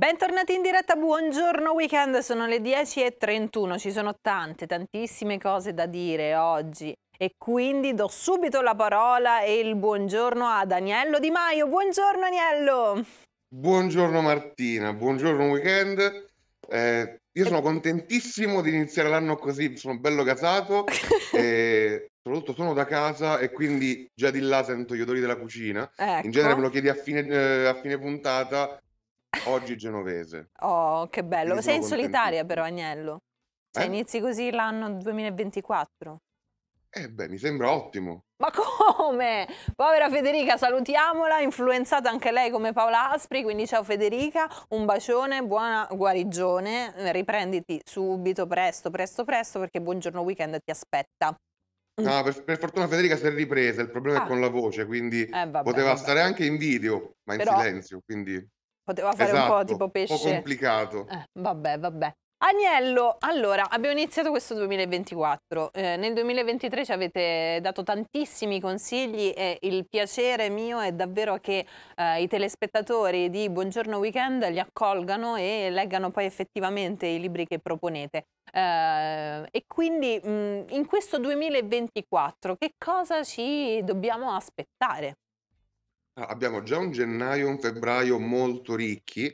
Bentornati in diretta, buongiorno weekend, sono le 10.31, ci sono tante, tantissime cose da dire oggi e quindi do subito la parola e il buongiorno ad Agnello Di Maio. Buongiorno Aniello! Buongiorno Martina, buongiorno weekend. Eh, io sono contentissimo di iniziare l'anno così, sono bello casato e soprattutto sono da casa e quindi già di là sento gli odori della cucina. Ecco. In genere me lo chiedi a fine, eh, a fine puntata Oggi genovese. Oh, che bello. Sei in solitaria però, Agnello. Cioè, eh? inizi così l'anno 2024. Eh beh, mi sembra ottimo. Ma come? Povera Federica, salutiamola, influenzata anche lei come Paola Aspri, quindi ciao Federica, un bacione, buona guarigione, riprenditi subito, presto, presto, presto, perché buongiorno weekend ti aspetta. Mm. No, per, per, fortuna Federica si è ripresa, il problema ah. è con la voce, quindi eh, vabbè, poteva vabbè. stare anche in video, ma in Però, silenzio, quindi poteva fare esatto, un po' esatto, tipo pesce. Un po' complicato. Eh, vabbè, vabbè. Agnello, allora, abbiamo iniziato questo 2024. Eh, nel 2023 ci avete dato tantissimi consigli e il piacere mio è davvero che eh, i telespettatori di Buongiorno Weekend li accolgano e leggano poi effettivamente i libri che proponete. Eh, e quindi mh, mm, in questo 2024 che cosa ci dobbiamo aspettare? Ah, abbiamo già un gennaio e un febbraio molto ricchi,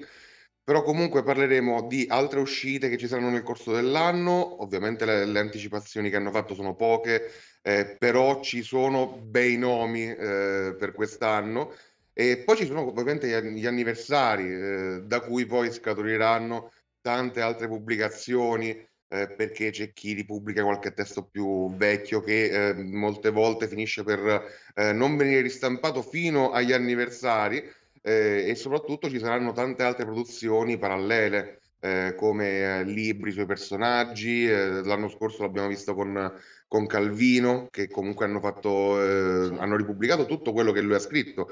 però comunque parleremo di altre uscite che ci saranno nel corso dell'anno, ovviamente le, le anticipazioni che hanno fatto sono poche, eh, però ci sono bei nomi eh, per quest'anno e poi ci sono ovviamente gli, gli anniversari eh, da cui poi scaturiranno tante altre pubblicazioni eh, perché c'è chi ripubblica qualche testo più vecchio che eh, molte volte finisce per eh, non venire ristampato fino agli anniversari eh, e soprattutto ci saranno tante altre produzioni parallele. Eh, come eh, libri sui personaggi, l'anno scorso l'abbiamo visto con, con Calvino, che comunque hanno, fatto, hanno ripubblicato tutto quello che lui ha scritto,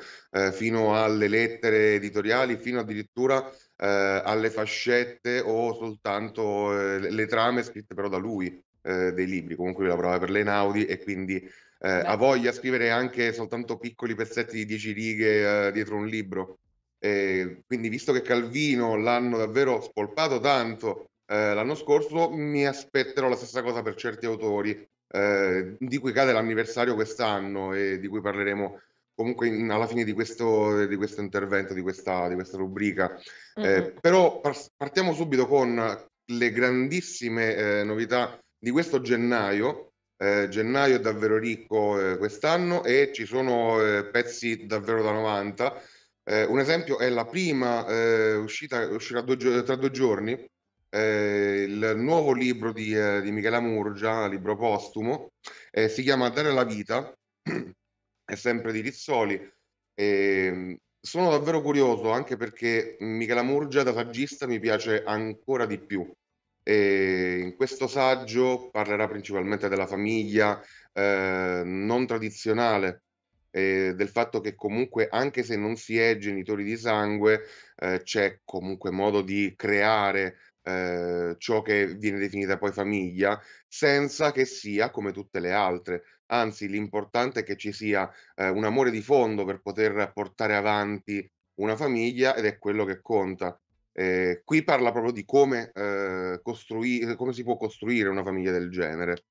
fino alle lettere editoriali, fino addirittura eh, alle fascette o soltanto eh, le trame scritte però da lui eh, dei libri, comunque lui lavorava per l'Einaudi e quindi ha voglia di scrivere anche soltanto piccoli pezzetti di dieci righe dietro un libro. E quindi visto che Calvino l'hanno davvero spolpato tanto l'anno scorso, mi aspetterò la stessa cosa per certi autori, eh, di cui cade l'anniversario quest'anno e di cui parleremo comunque in, alla fine di questo, di questo intervento, di questa, di questa rubrica. Mm-hmm. Eh, però partiamo subito con le grandissime eh, novità di questo gennaio. Eh, gennaio è davvero ricco eh, quest'anno e ci sono eh, pezzi davvero da 90. Eh, un esempio è la prima uscita, uscirà due, tra due giorni, eh, il nuovo libro di, eh, di Michela Murgia, libro postumo, eh, si chiama Dare la vita è sempre di Rizzoli. E ehm, sono davvero curioso anche perché Michela Murgia da saggista mi piace ancora di più. E ehm, in questo saggio parlerà principalmente della famiglia eh, non tradizionale, eh, del fatto che comunque anche se non si è genitori di sangue eh, c'è comunque modo di creare eh, ciò che viene definita poi famiglia senza che sia come tutte le altre anzi l'importante è che ci sia eh, un amore di fondo per poter portare avanti una famiglia ed è quello che conta. Eh, qui parla proprio di come, eh, costrui- come si può costruire una famiglia del genere.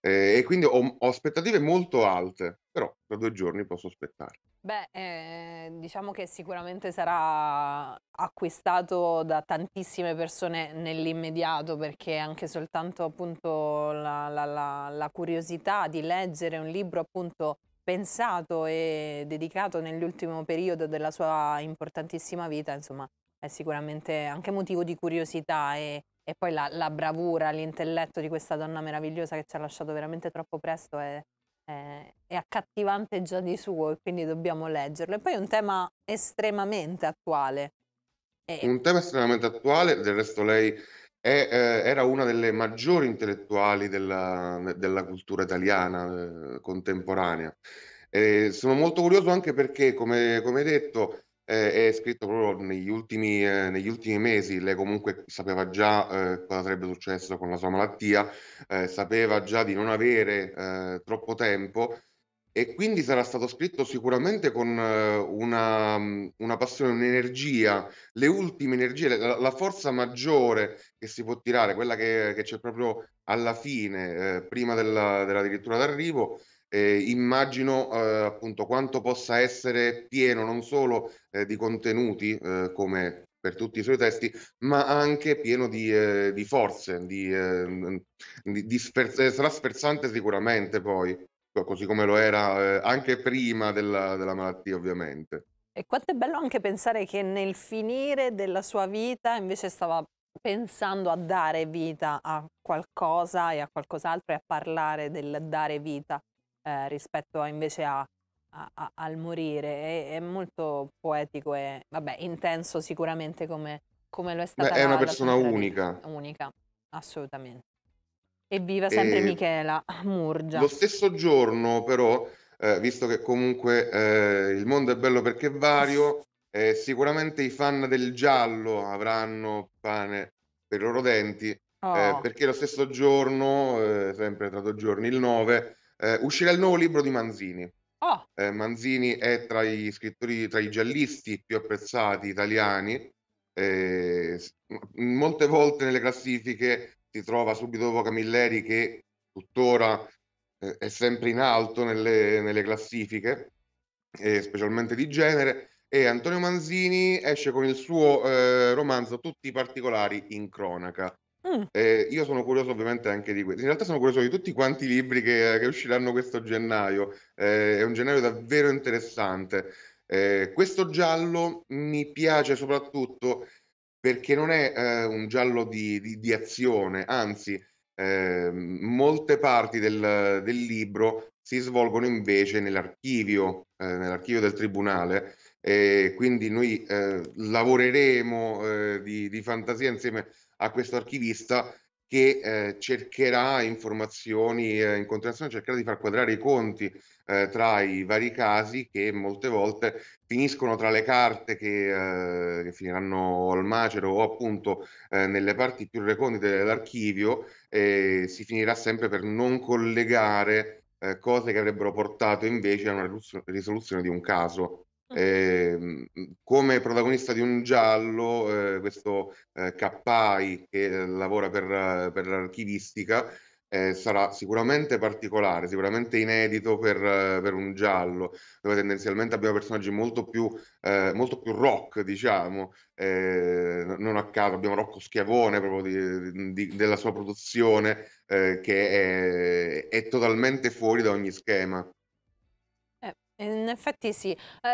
Eh, e quindi ho, ho aspettative molto alte, però tra due giorni posso aspettare. Beh, eh, diciamo che sicuramente sarà acquistato da tantissime persone nell'immediato perché anche soltanto appunto la, la, la, la curiosità di leggere un libro appunto pensato e dedicato nell'ultimo periodo della sua importantissima vita, insomma, è sicuramente anche motivo di curiosità e, e poi la, la bravura, l'intelletto di questa donna meravigliosa che ci ha lasciato veramente troppo presto è eh, è accattivante già di suo e quindi dobbiamo leggerlo. E poi è un tema estremamente attuale. E... Un tema estremamente attuale, del resto lei è, eh, era una delle maggiori intellettuali della, della cultura italiana eh, contemporanea. sono molto curioso anche perché, come, come detto, eh, è scritto proprio negli ultimi, eh, negli ultimi, mesi, lei comunque sapeva già eh, cosa sarebbe successo con la sua malattia, eh, sapeva già di non avere eh, troppo tempo e quindi sarà stato scritto sicuramente con eh, una, mm, una passione, un'energia, le ultime energie, la, la, forza maggiore che si può tirare, quella che, che c'è proprio alla fine, prima della, della dirittura d'arrivo eh, immagino eh, appunto quanto possa essere pieno non solo eh, di contenuti eh, come per tutti i suoi testi, ma anche pieno di, eh, di forze, di, ehm, di, di sper- sarà sferzante sicuramente poi, così come lo era eh, anche prima della, della malattia ovviamente. E quanto è bello anche pensare che nel finire della sua vita invece stava pensando a dare vita a qualcosa e a qualcos'altro e a parlare del dare vita eh, rispetto a, invece a, a, al morire. È, è, molto poetico e vabbè, intenso sicuramente come, come lo è stata. Beh, è una persona unica. Unica, assolutamente. Evviva sempre e... Michela Murgia. Lo stesso giorno però, eh, visto che comunque eh, il mondo è bello perché è vario, eh, sicuramente i fan del giallo avranno pane per i loro denti, eh, oh. perché lo stesso giorno, eh, sempre tra due giorni, il 9, eh, uscirà il nuovo libro di Manzini. Oh. Eh, Manzini è tra gli scrittori, tra i giallisti più apprezzati italiani. Eh, molte volte nelle classifiche si trova subito dopo Camilleri che tuttora eh, è sempre in alto nelle, nelle classifiche, eh, specialmente di genere. E Antonio Manzini esce con il suo eh, romanzo Tutti i particolari in cronaca Mm. Eh, io sono curioso ovviamente anche di questo. In realtà sono curioso di tutti quanti i libri che, che usciranno questo gennaio. Eh, è un gennaio davvero interessante. Eh, questo giallo mi piace soprattutto perché non è eh, un giallo di, di, di azione, anzi, ehm, molte parti del, del, libro si svolgono invece nell'archivio, eh, nell'archivio del tribunale. quindi noi eh, lavoreremo di, di fantasia insieme a a questo archivista che eh, cercherà informazioni eh, in continuazione, cercherà di far quadrare i conti eh, tra i vari casi che molte volte finiscono tra le carte che, eh, che finiranno al macero o appunto eh, nelle parti più recondite dell'archivio e si finirà sempre per non collegare eh, cose che avrebbero portato invece a una risoluzione di un caso come protagonista di un giallo, eh, questo eh, Cappai che eh, lavora per, eh, per l'archivistica, eh, sarà sicuramente particolare, sicuramente inedito per, per, un giallo, dove tendenzialmente abbiamo personaggi molto più, molto più rock, diciamo, non a caso abbiamo Rocco Schiavone proprio di, di, della sua produzione che è, è totalmente fuori da ogni schema. In effetti sì. Eh,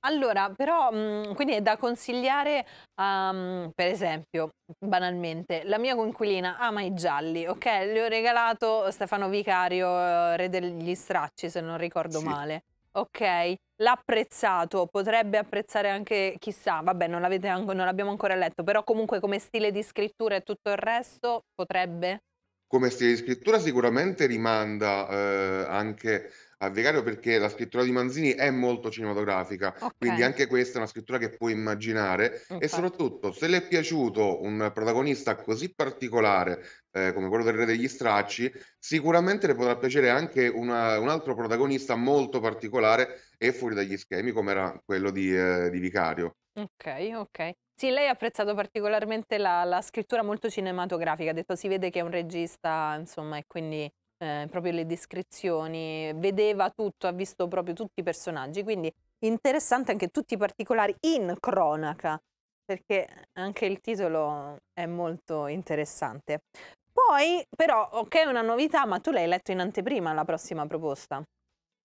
allora, però, mhmm, quindi è da consigliare, um, per esempio, banalmente, la mia coinquilina ama i gialli, ok? Le ho regalato Stefano Vicario, uhm, Re degli Stracci, se non ricordo sì. male. Ok, l'ha apprezzato, potrebbe apprezzare anche, chissà, vabbè, non, non l'abbiamo ancora letto, però comunque come stile di scrittura e tutto il resto potrebbe come stile di scrittura sicuramente rimanda eh, anche a Vicario perché la scrittura di Manzini è molto cinematografica, okay. quindi anche questa è una scrittura che puoi immaginare Infatti. e soprattutto se le è piaciuto un protagonista così particolare eh, come quello del Re degli Stracci, sicuramente le potrà piacere anche una, un altro protagonista molto particolare e fuori dagli schemi come era quello di, eh, di Vicario. Ok, ok. Sì, lei ha apprezzato particolarmente la, la scrittura molto cinematografica, ha detto si vede che è un regista, insomma, e quindi eh, proprio le descrizioni, vedeva tutto, ha visto proprio tutti i personaggi, quindi interessante anche tutti i particolari in cronaca, perché anche il titolo è molto interessante. Poi, però, ok, una novità, ma tu l'hai letto in anteprima la prossima proposta.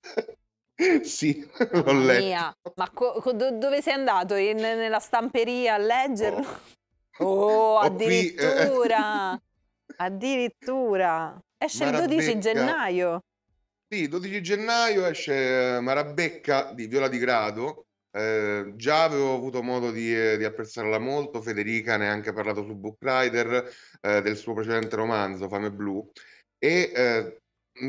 sì, l'ho letto. Mia. Ma co- co- dove sei andato? In- nella stamperia a leggerlo? Oh, oh addirittura! Qui, eh... eh. Addirittura! Esce il 12 gennaio. Sì, 12 gennaio esce eh, Marabecca di Viola di Grado. Eh, già avevo avuto modo di, eh, di, apprezzarla molto, Federica ne ha anche parlato su Book Rider eh, del suo precedente romanzo, Fame Blu, e eh,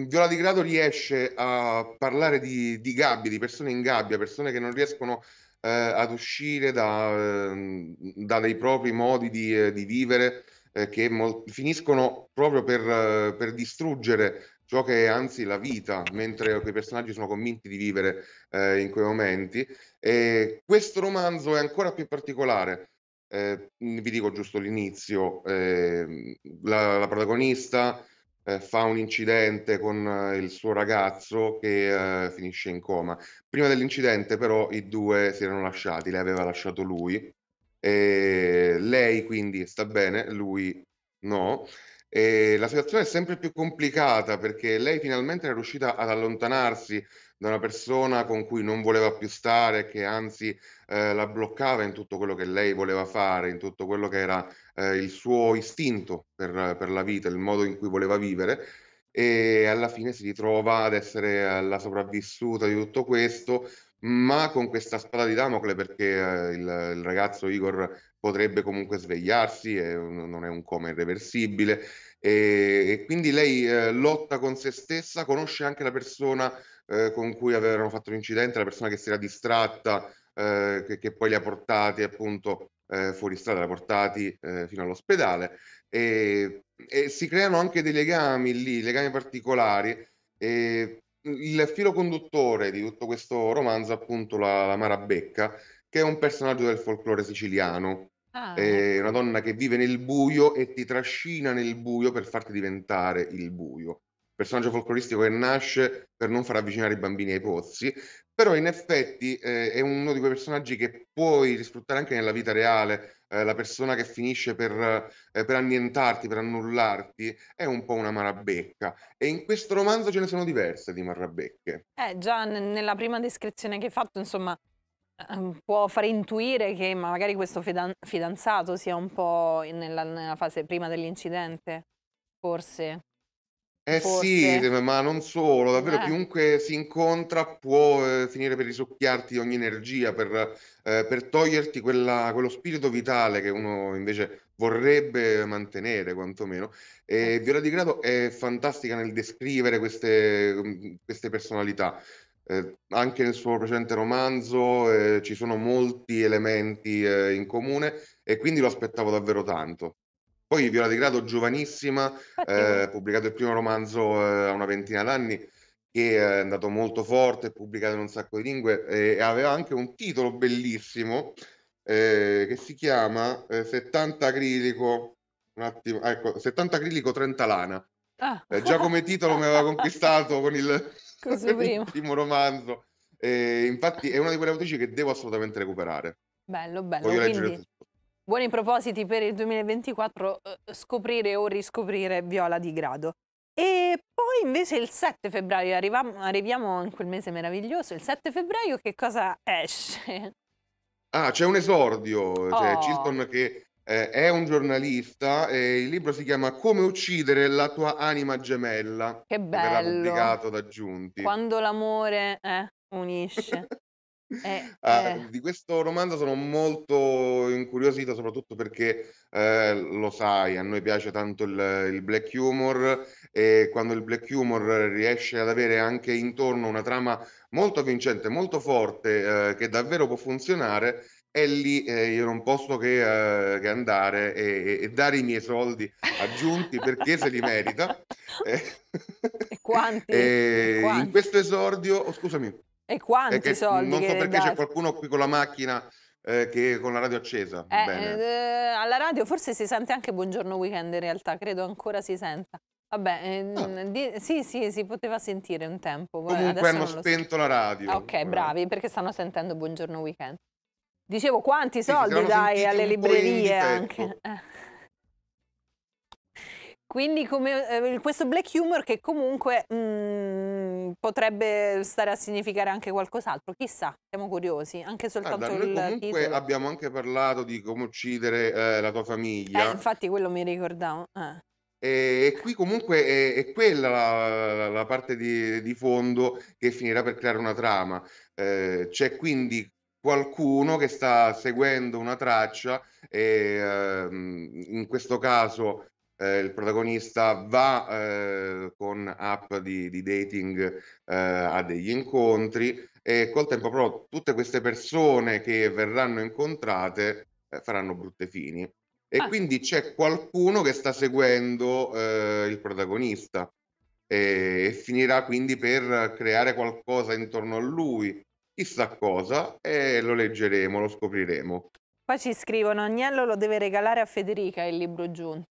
Viola di Grado riesce a parlare di, di gabbie, di persone in gabbia, persone che non riescono eh, ad uscire da, ehm, da, dei propri modi di, di vivere, eh, che mol- finiscono proprio per, eh, per, distruggere ciò che è anzi la vita, mentre quei personaggi sono convinti di vivere eh, in quei momenti. E questo romanzo è ancora più particolare. Eh, vi dico giusto l'inizio, ehm, la, la, protagonista fa un incidente con il suo ragazzo che uh, finisce in coma. Prima dell'incidente però i due si erano lasciati, lei aveva lasciato lui e lei quindi sta bene, lui no. E la situazione è sempre più complicata perché lei finalmente è riuscita ad allontanarsi da una persona con cui non voleva più stare, che anzi eh, la bloccava in tutto quello che lei voleva fare, in tutto quello che era eh, il suo istinto per, per la vita, il modo in cui voleva vivere e alla fine si ritrova ad essere la sopravvissuta di tutto questo, ma con questa spada di Damocle perché eh, il, il, ragazzo Igor potrebbe comunque svegliarsi, è, non è un coma irreversibile e, e quindi lei eh, lotta con se stessa, conosce anche la persona eh, con cui avevano fatto l'incidente, la persona che si era distratta, eh, che, che, poi li ha portati appunto eh, fuori strada, li ha portati eh, fino all'ospedale e, e, si creano anche dei legami lì, legami particolari. E, il filo conduttore di tutto questo romanzo è appunto la, la Marabecca, che è un personaggio del folklore siciliano. Ah, è una donna che vive nel buio e ti trascina nel buio per farti diventare il buio. Personaggio folcloristico che nasce per non far avvicinare i bambini ai pozzi, però in effetti eh, è uno di quei personaggi che puoi risfruttare anche nella vita reale, eh, la persona che finisce per, eh, per, annientarti, per annullarti, è un po' una marabecca. E in questo romanzo ce ne sono diverse di marabecche. Eh, già nella prima descrizione che hai fatto, insomma, ehm, può far intuire che magari questo fidan- fidanzato sia un po' nella, nella fase prima dell'incidente, forse. Eh forse. sì, ma non solo, davvero eh. chiunque si incontra può eh, finire per risucchiarti ogni energia, per, eh, per toglierti quella, quello spirito vitale che uno invece vorrebbe mantenere quantomeno. E eh. Viola Di Grado è fantastica nel descrivere queste, mm, queste personalità. Eh, anche nel suo precedente romanzo eh, ci sono molti elementi in comune e quindi lo aspettavo davvero tanto. Poi Viola di Grado, giovanissima, eh, ha eh, pubblicato il primo romanzo eh, a una ventina d'anni, che è andato molto forte, pubblicato in un sacco di lingue, e aveva anche un titolo bellissimo eh, che si chiama 70 eh, acrilico, un attimo, ecco, 70 acrilico 30 lana. Ah. Eh, già come titolo mi aveva conquistato con il, con il primo romanzo. infatti è una di quelle autrici che devo assolutamente recuperare. Bello, bello. Voglio quindi... leggere tutto. Buoni propositi per il 2024, eh, scoprire o riscoprire Viola di Grado. E poi invece il 7 febbraio, arriviamo, arriviamo in quel mese meraviglioso, il 7 febbraio che cosa esce? Ah, c'è un esordio, oh. c'è Chilton che eh, è un giornalista e il libro si chiama Come uccidere la tua anima gemella. Che bello! Verrà pubblicato da Giunti. Quando l'amore eh, unisce. Eh, ah, eh. Uh, di questo romanzo sono molto incuriosito, soprattutto perché eh, lo sai, a noi piace tanto il, il, black humor e quando il black humor riesce ad avere anche intorno una trama molto vincente, molto forte, eh, che davvero può funzionare. è lì eh, io non posso che, eh, che andare e, e, dare i miei soldi aggiunti perché se li merita. e quanti? quanti? In questo esordio, oh, scusami, e quanti perché soldi? Non so perché c'è qualcuno qui con la macchina eh, che con la radio accesa. Eh, eh, alla radio forse si sente anche Buongiorno Weekend in realtà, credo ancora si senta. Vabbè, ehm, ah. sì, sì, si poteva sentire un tempo. Comunque hanno spento so. la radio. Ah, ok, bravi, perché stanno sentendo Buongiorno Weekend. Dicevo, quanti sì, soldi dai alle librerie anche. Eh. Quindi come, eh, questo black humor che comunque... Mh, mm, potrebbe stare a significare anche qualcos'altro, chissà, siamo curiosi, anche soltanto Guarda, noi comunque titolo. abbiamo anche parlato di come uccidere eh, la tua famiglia. Eh, infatti quello mi ricordavo. Eh. E qui comunque è, è quella la, la parte di, di, fondo che finirà per creare una trama. Eh, c'è quindi qualcuno che sta seguendo una traccia e ehm, in questo caso eh, il protagonista va eh, con app di, di dating eh, a degli incontri e col tempo però tutte queste persone che verranno incontrate eh, faranno brutte fini. E ah. quindi c'è qualcuno che sta seguendo eh, il protagonista e, e finirà quindi per creare qualcosa intorno a lui, chissà cosa, e lo leggeremo, lo scopriremo. Poi ci scrivono, Agnello lo deve regalare a Federica il libro Giunti.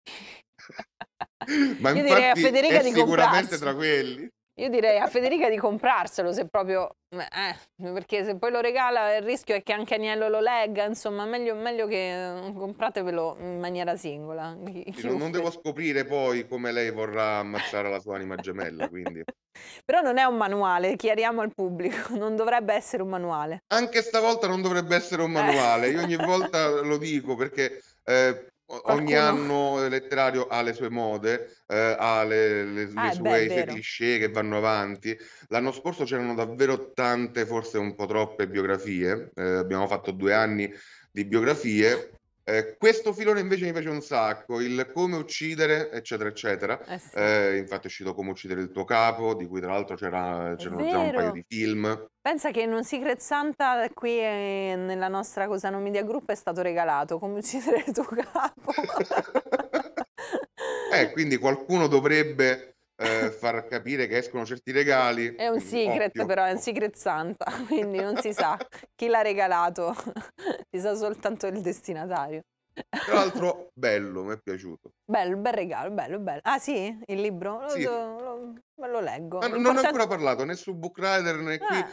Ma Io direi a Federica di sicuramente tra quelli. Io direi a Federica di comprarselo se proprio... Eh, perché se poi lo regala il rischio è che anche Agnello lo legga, insomma, meglio, meglio che mm, compratevelo in maniera singola. Non, non devo scoprire poi come lei vorrà ammazzare la sua anima gemella, quindi... Però non è un manuale, chiariamo al pubblico, non dovrebbe essere un manuale. Anche stavolta non dovrebbe essere un manuale, io ogni volta lo dico perché eh, Qualcuno... Ogni anno letterario ha le sue mode, eh, ha le, le, le ah, sue cliché che vanno avanti. L'anno scorso c'erano davvero tante, forse un po' troppe biografie. Eh, abbiamo fatto due anni di biografie eh, questo filone invece mi piace un sacco, il come uccidere, eccetera, eccetera. Eh sì. eh, infatti è uscito come uccidere il tuo capo, di cui tra l'altro c'era, c'erano già un paio di film. Pensa che in un Secret Santa qui è, eh, nella nostra cosa non media group è stato regalato, come uccidere il tuo capo. eh, quindi qualcuno dovrebbe eh, far capire che escono certi regali. È un mm, secret occhio. però, è un secret santa, quindi non si sa chi l'ha regalato, si sa soltanto il destinatario. Tra l'altro bello, mi è piaciuto. Bello, bel regalo, bello, bello. Ah sì? Il libro? Lo, sì. lo, lo, lo leggo. Ma ah, non, ho ancora parlato né su Book Rider né ah. qui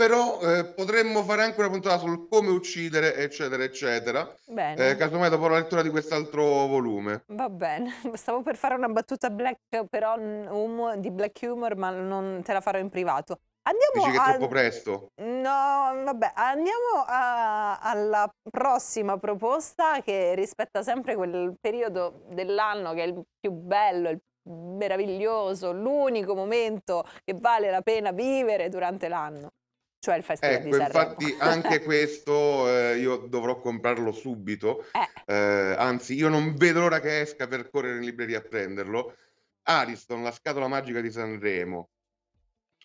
però eh, potremmo fare anche una puntata sul come uccidere, eccetera, eccetera. Bene. Eh, casomai dopo la lettura di quest'altro volume. Va bene, stavo per fare una battuta black, però um, di black humor, ma non te la farò in privato. Andiamo Dici che a... è troppo presto. No, vabbè, andiamo a... alla prossima proposta che rispetta sempre quel periodo dell'anno che è il più bello, il meraviglioso, l'unico momento che vale la pena vivere durante l'anno cioè il Festival ecco, di Sanremo. Infatti anche questo eh, io dovrò comprarlo subito, eh. Eh, anzi io non vedo l'ora che esca per correre in libreria a prenderlo. Ariston, la scatola magica di Sanremo.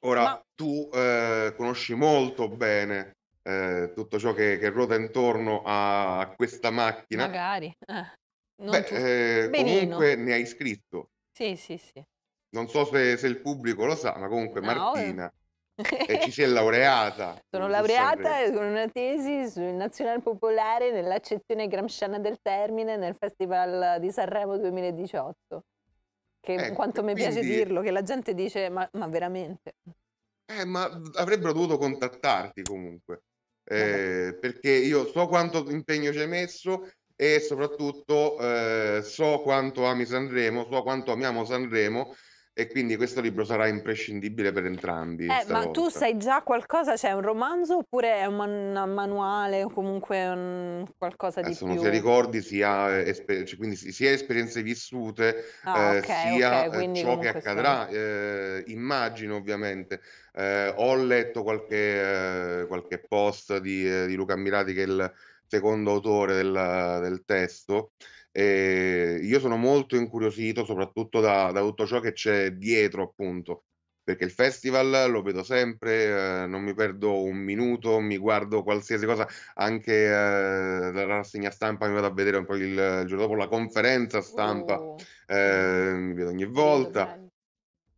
Ora Ma... tu eh, conosci molto bene eh, tutto ciò che, che, ruota intorno a questa macchina. Magari. Eh. Beh, comunque ne hai scritto. Sì, sì, sì. Non so se, se il pubblico lo sa, ma comunque no, Martina... Io e ci sei laureata. Sono laureata con una tesi sul Nazionale Popolare nell'accezione gramsciana del termine nel Festival di Sanremo 2018. Che ecco, quanto mi quindi... piace dirlo, che la gente dice ma, ma veramente. Eh, ma avrebbero dovuto contattarti comunque, eh, eh, perché io so quanto impegno ci hai messo e soprattutto eh, so quanto ami Sanremo, so quanto amiamo Sanremo e quindi questo libro sarà imprescindibile per entrambi. Eh, ma tu sai già qualcosa, c'è cioè un romanzo oppure è un, man- manuale o comunque un... qualcosa di eh, sono più? Sia ricordi, sia, eh, esper- cioè, quindi sia esperienze vissute, ah, eh, okay, sia okay, eh, ciò che accadrà. Sono... Eh, immagino ovviamente. ho letto qualche, qualche post di, di Luca Ammirati che è il secondo autore del, del testo e io sono molto incuriosito soprattutto da, da, tutto ciò che c'è dietro, appunto, perché il festival lo vedo sempre, eh, non mi perdo un minuto, mi guardo qualsiasi cosa, anche eh, la rassegna stampa mi vado a vedere un po' il, il giorno dopo la conferenza stampa, oh. eh, mi vedo ogni volta.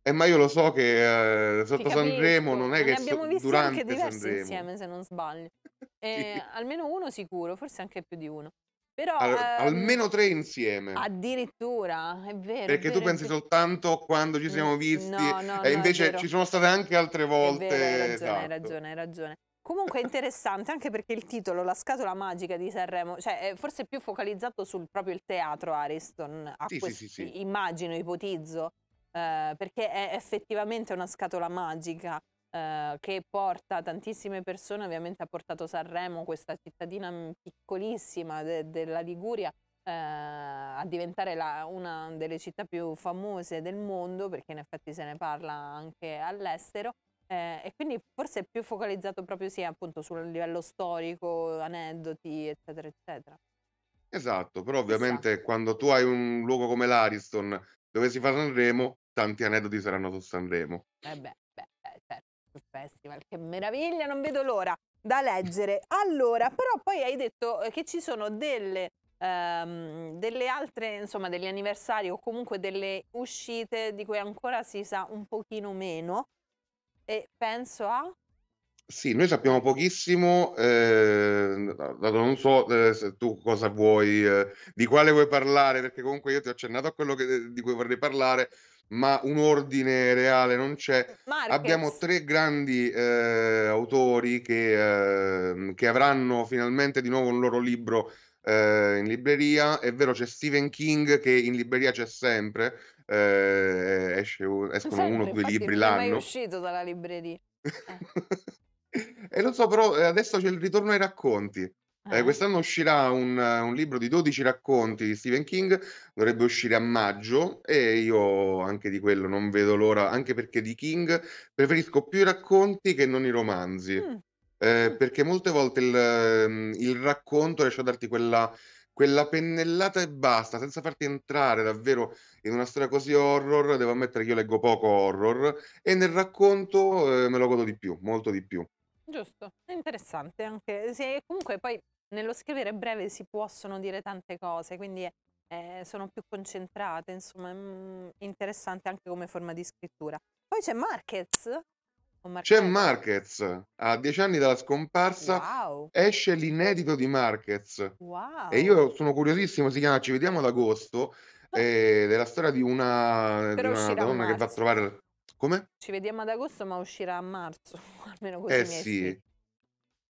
Eh, ma io lo so che eh, sotto Sanremo non è ne che abbiamo so, visto anche diversi Sanremo. insieme se non sbaglio. Eh, sì. Almeno uno sicuro, forse anche più di uno. Però, Al- ehm, almeno tre insieme. Addirittura, è vero. Perché è vero, tu pensi soltanto quando ci mm, siamo visti, no, no, e no, invece ci sono state anche altre volte. Vero, hai ragione, esatto. hai ragione, hai ragione. Comunque è interessante anche perché il titolo, La scatola magica di Sanremo, cioè è forse più focalizzato sul proprio il teatro Ariston, a sì, questi, sì, sì, immagino, ipotizzo, eh, perché è effettivamente una scatola magica eh, che porta tantissime persone, ovviamente ha portato Sanremo, questa cittadina mm, piccolissima de- della Liguria, eh, a diventare la, una delle città più famose del mondo, perché in effetti se ne parla anche all'estero. Eh, e quindi forse è più focalizzato proprio sia appunto sul livello storico, aneddoti, eccetera, eccetera. Esatto, però ovviamente Esatto. quando tu hai un luogo come l'Ariston dove si fa Sanremo, tanti aneddoti saranno su Sanremo. Eh beh, Festival, che meraviglia, non vedo l'ora da leggere. Allora, però poi hai detto eh, che ci sono delle, um, delle altre, insomma, degli anniversari o comunque delle uscite di cui ancora si sa un pochino meno e penso a... Sì, noi sappiamo pochissimo, eh, non so eh, se tu cosa vuoi, eh, di quale vuoi parlare, perché comunque io ti ho accennato a quello che, di cui vorrei parlare, ma un ordine reale non c'è. Marquez. Abbiamo tre grandi eh, autori che, eh, che, avranno finalmente di nuovo un loro libro eh, in libreria. È vero, c'è Stephen King che in libreria c'è sempre, eh, esce, escono sempre, uno o due libri non l'anno. Non è mai uscito dalla libreria. Eh. e lo so, però eh, adesso c'è il ritorno ai racconti. Eh, eh, quest'anno uscirà un, un, libro di 12 racconti di Stephen King, dovrebbe uscire a maggio e io anche di quello non vedo l'ora, anche perché di King preferisco più i racconti che non i romanzi, mm. Eh, mm. perché molte volte il, ehm, il, racconto riesce a darti quella, quella pennellata e basta, senza farti entrare davvero in una storia così horror, devo ammettere che io leggo poco horror e nel racconto eh, me lo godo di più, molto di più. Giusto, interessante anche. Sì, comunque poi nello scrivere breve si possono dire tante cose, quindi eh, sono più concentrate, insomma, mh, mm, interessante anche come forma di scrittura. Poi c'è Marquez. C'è Marquez, a dieci anni dalla scomparsa Wow, esce l'inedito di Marquez e io sono curiosissimo, si chiama Ci vediamo ad agosto, ah. ed eh, è la storia di una, di una donna che va a trovare... Come? Ci vediamo ad agosto, ma uscirà a marzo, almeno così Eh mi sì,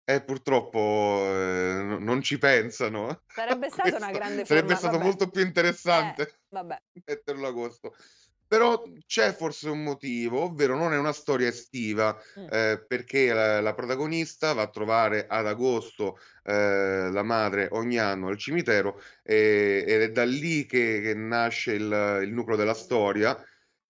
eh, purtroppo eh, non ci pensano. Sarebbe stata una grande forma, Sarebbe stato vabbè. molto più interessante eh, metterlo a agosto. Però c'è forse un motivo, ovvero non è una storia estiva, mm. eh, perché la, la, protagonista va a trovare ad agosto eh, la madre ogni anno al cimitero e, ed è da lì che, che nasce il, il, nucleo della storia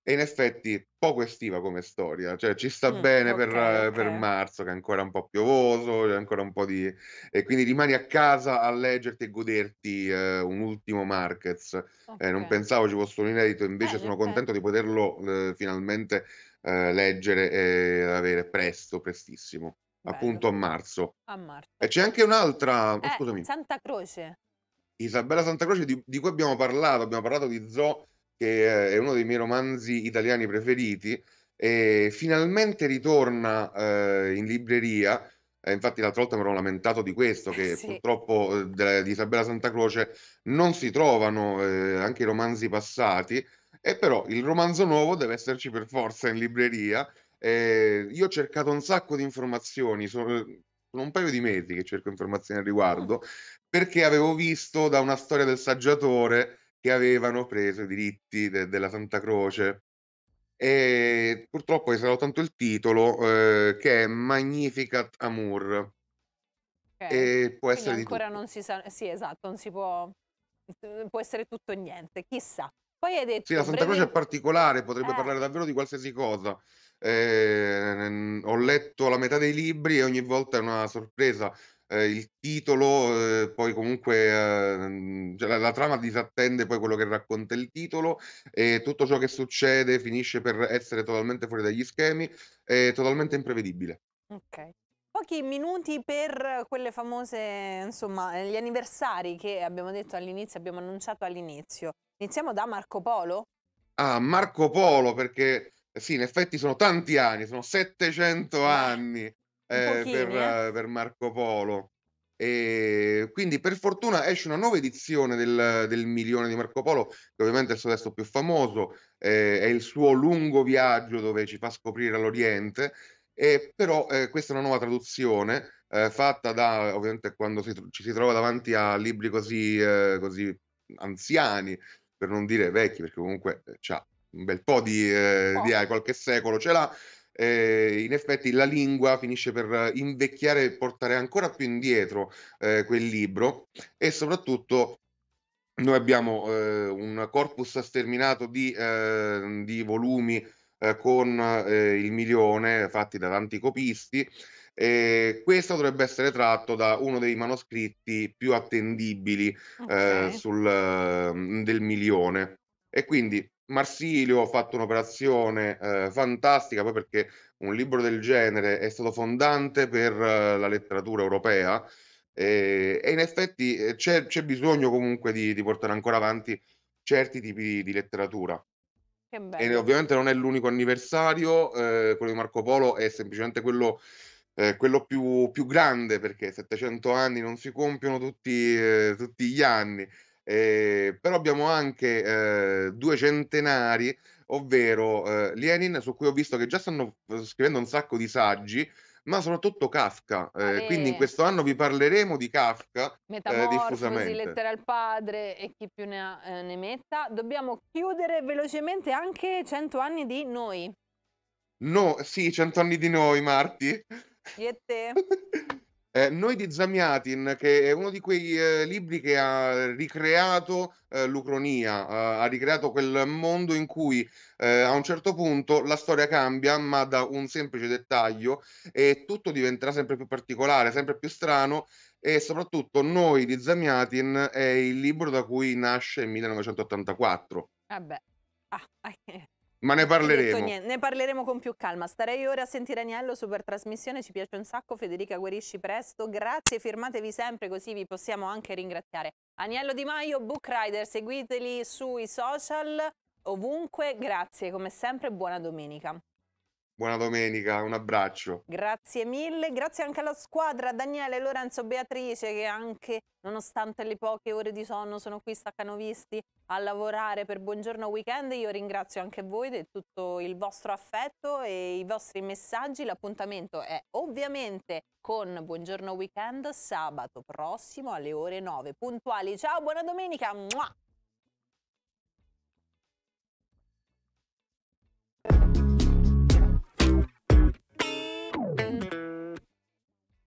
e in effetti poco estiva come storia, cioè ci sta mm, bene okay, per, okay. per, marzo che è ancora un po' piovoso, c'è ancora un po' di... e quindi rimani a casa a leggerti e goderti eh, un ultimo Marquez. Okay. Eh, non pensavo ci fosse un inedito, invece eh, sono contento di poterlo eh, finalmente eh, leggere e avere presto, prestissimo, Bello. appunto a marzo. a marzo. E c'è anche un'altra... Oh, eh, scusami. Santa Croce. Isabella Santa Croce di, di cui abbiamo parlato, abbiamo parlato di Zoe che eh, è uno dei miei romanzi italiani preferiti, e finalmente ritorna eh, in libreria. Eh, infatti, l'altra volta mi ero lamentato di questo, che sì. purtroppo eh, de, di Isabella Santa Croce non si trovano eh, anche i romanzi passati, e però il romanzo nuovo deve esserci per forza in libreria. io ho cercato un sacco di informazioni, sono, sono un paio di mesi che cerco informazioni al riguardo, mm. perché avevo visto da una storia del saggiatore che avevano preso i diritti de- della Santa Croce. E purtroppo è stato tanto il titolo eh, che è Magnificat Amour. Okay. E può Quindi essere ancora non si sa, sì, esatto, non si può, mm, può essere tutto o niente, chissà. Poi hai detto. Sì, la Santa brevemente... Croce è particolare, potrebbe eh. parlare davvero di qualsiasi cosa. Eh, ho letto la metà dei libri e ogni volta è una sorpresa eh, il titolo, eh, poi comunque eh, cioè la, la, trama disattende poi quello che racconta il titolo e tutto ciò che succede finisce per essere totalmente fuori dagli schemi e totalmente imprevedibile. Ok. Pochi minuti per quelle famose, insomma, gli anniversari che abbiamo detto all'inizio, abbiamo annunciato all'inizio. Iniziamo da Marco Polo. Ah, Marco Polo, perché sì, in effetti sono tanti anni, sono 700 anni pochini, eh, per, eh. eh. per, Marco Polo. E ehm, quindi per fortuna esce una nuova edizione del, del milione di Marco Polo, che ovviamente è il suo testo più famoso, eh, è il suo lungo viaggio dove ci fa scoprire l'Oriente, e però eh, questa è una nuova traduzione fatta da, ovviamente quando si, ci si trova davanti a libri così, così anziani, per non dire vecchi, perché comunque c'ha un bel po' di, eh, di eh, qualche secolo ce l'ha, eh, in effetti la lingua finisce per invecchiare e portare ancora più indietro eh, quel libro e soprattutto noi abbiamo eh, un corpus sterminato di, eh, di volumi eh, con il milione fatti da tanti copisti eh, questo dovrebbe essere tratto da uno dei manoscritti più attendibili okay. eh, sul, mm, del milione. E quindi Marsilio ha fatto un'operazione eh, fantastica, poi perché un libro del genere è stato fondante per eh, la letteratura europea eh, e in effetti eh, c'è, c'è bisogno comunque di, di, portare ancora avanti certi tipi di, di letteratura. E ovviamente non è l'unico anniversario, eh, quello di Marco Polo è semplicemente quello, eh, quello più, più, grande perché 700 anni non si compiono tutti, tutti gli anni eh, però abbiamo anche eh, due centenari, ovvero eh, Lenin, su cui ho visto che già stanno scrivendo un sacco di saggi, ma soprattutto Kafka. Eh, quindi in questo anno vi parleremo di Kafka eh, Metamorfosi, eh, Lettera al padre e chi più ne, ha, eh, ne metta. Dobbiamo chiudere velocemente anche 100 anni di noi. No, sì, 100 anni di noi, Marti. Io e te. Eh, noi di Zamiatin, che è uno di quei eh, libri che ha ricreato eh, l'Ucronia, eh, ha ricreato quel mondo in cui eh, a un certo punto la storia cambia, ma da un semplice dettaglio e tutto diventerà sempre più particolare, sempre più strano e soprattutto Noi di Zamiatin è il libro da cui nasce il 1984. Vabbè, ah, ah, Ma ne parleremo. Ne parleremo con più calma. Starei ora a sentire Agnello, super trasmissione, ci piace un sacco. Federica guarisci presto. Grazie, firmatevi sempre così vi possiamo anche ringraziare. Agnello Di Maio, Book Rider, seguiteli sui social ovunque. Grazie come sempre, buona domenica. Buona domenica, un abbraccio. Grazie mille, grazie anche alla squadra, Daniele, Lorenzo, Beatrice che anche nonostante le poche ore di sonno sono qui staccanovisti a lavorare per Buongiorno Weekend. Io ringrazio anche voi di tutto il vostro affetto e i vostri messaggi. L'appuntamento è ovviamente con Buongiorno Weekend sabato prossimo alle ore 9 puntuali. Ciao, buona domenica. Mua!